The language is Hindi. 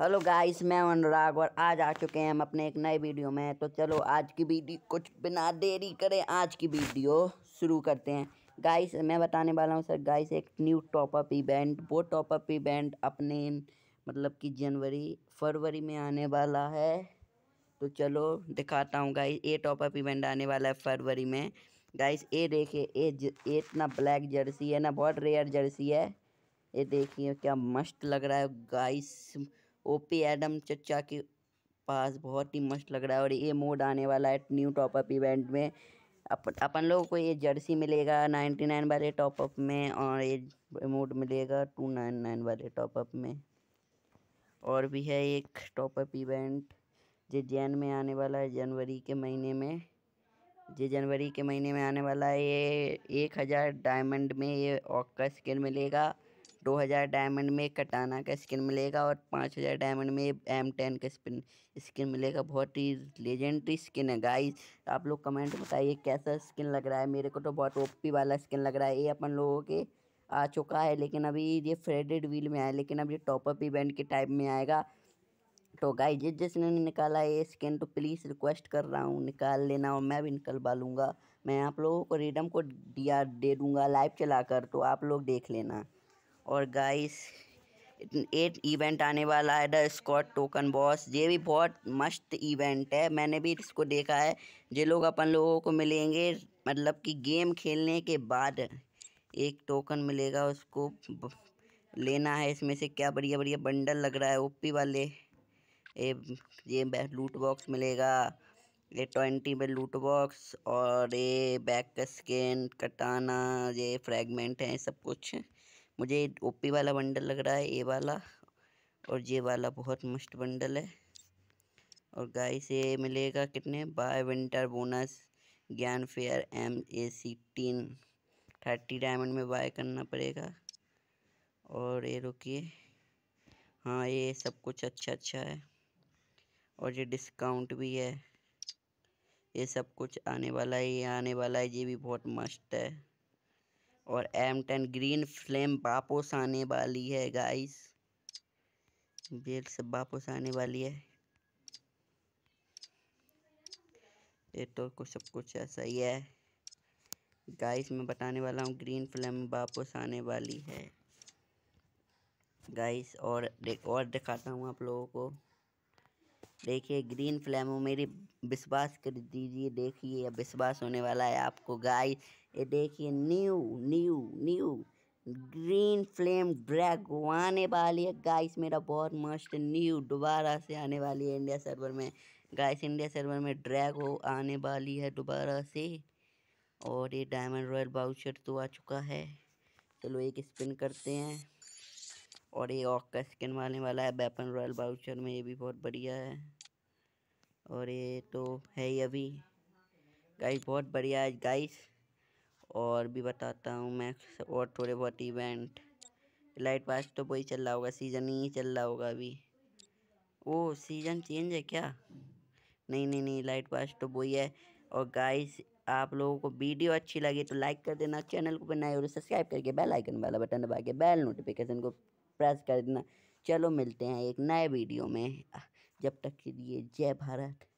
हेलो गाइस मैं अनुराग और आज आ चुके हैं हम अपने एक नए वीडियो में तो चलो आज की वीडियो कुछ बिना देरी करें आज की वीडियो शुरू करते हैं गाइस मैं बताने वाला हूँ सर गाइस एक न्यू टॉपअप इवेंट वो टॉपअप इवेंट अपने मतलब कि जनवरी फरवरी में आने वाला है तो चलो दिखाता हूँ गाइस ये टॉपअप इवेंट आने वाला है फरवरी में गाइस ये देखिए ए ये इतना ब्लैक जर्सी है ना बहुत रेयर जर्सी है ये देखिए क्या मस्त लग रहा है गाइस ओपी एडम चचा के पास बहुत ही मस्त लग रहा है और ये मोड आने वाला है न्यू टॉपअप इवेंट में अप, अपन लोगों को ये जर्सी मिलेगा नाइनटी नाइन वाले टॉपअप में और ये मोड मिलेगा टू नाइन नाइन वाले टॉपअप में और भी है एक टॉपअप इवेंट जो जैन में आने वाला है जनवरी के महीने में जो जनवरी के महीने में आने वाला है ये एक हज़ार डायमंड में ये ऑक्का स्किन मिलेगा दो हज़ार डायमंड में कटाना का स्किन मिलेगा और पाँच हज़ार डायमंड में एम टेन का स्पिन स्किन मिलेगा बहुत ही लेजेंडरी स्किन है गाइस तो आप लोग कमेंट बताइए कैसा स्किन लग रहा है मेरे को तो बहुत ओपी वाला स्किन लग रहा है ये अपन लोगों के आ चुका है लेकिन अभी ये फ्रेडेड व्हील में आया लेकिन अब ये टॉपअप इवेंट के टाइप में आएगा तो गाइस जिस जिसने निकाला ये स्किन तो प्लीज़ रिक्वेस्ट कर रहा हूँ निकाल लेना और मैं भी निकलवा लूँगा मैं आप लोगों को रिडम को दिया दे दूँगा लाइव चलाकर तो आप लोग देख लेना और गाइस एक इवेंट आने वाला है द स्कॉट टोकन बॉस ये भी बहुत मस्त इवेंट है मैंने भी इसको देखा है जो लोग अपन लोगों को मिलेंगे मतलब कि गेम खेलने के बाद एक टोकन मिलेगा उसको लेना है इसमें से क्या बढ़िया बढ़िया बंडल लग रहा है ओपी वाले ये ये लूट बॉक्स मिलेगा ये ट्वेंटी में लूट बॉक्स और ये बैक का कटाना ये फ्रेगमेंट है सब कुछ मुझे ओपी वाला बंडल लग रहा है ए वाला और जे वाला बहुत मस्त बंडल है और गाय से मिलेगा कितने बाय विंटर बोनस ज्ञान fair M A C teen thirty diamond में बाय करना पड़ेगा और ये रुकिए हाँ ये सब कुछ अच्छा अच्छा है और ये डिस्काउंट भी है ये सब कुछ आने वाला है ये आने वाला है ये भी बहुत मस्त है और एम टेन ग्रीन फ्लेम वापस आने वाली है गाइस बेल से वापस आने वाली है ये तो कुछ सब कुछ ऐसा ही है गाइस मैं बताने वाला हूँ ग्रीन फ्लेम वापस आने वाली है गाइस और और दिखाता हूँ आप लोगों को देखिए ग्रीन फ्लैम हो मेरी विश्वास कर दीजिए देखिए अब विश्वास होने वाला है आपको गाय ये देखिए new new new green flame drag आने वाली है गाइस मेरा बहुत मस्त न्यू दोबारा से आने वाली है इंडिया सर्वर में गाइस इंडिया सर्वर में हो आने वाली है दोबारा से और ये डायमंड रॉयल बाउचर तो आ चुका है चलो एक स्पिन करते हैं और ये ऑक का स्किन मारने वाला है वेपन रॉयल बाउचर में ये भी बहुत बढ़िया है और ये तो है ही अभी गाइस बहुत बढ़िया है गाइस और भी बताता हूँ मैं और थोड़े बहुत इवेंट लाइट पास तो वही चल रहा होगा सीज़न ही चल रहा होगा अभी ओ सीज़न चेंज है क्या नहीं नहीं नहीं लाइट पास तो वही है और गाइस आप लोगों को वीडियो अच्छी लगी तो लाइक कर देना चैनल को बनाए और सब्सक्राइब करके बेल आइकन वाला बटन दबा के बेल नोटिफिकेशन को प्रेस कर देना चलो मिलते हैं एक नए वीडियो में जब तक के लिए जय भारत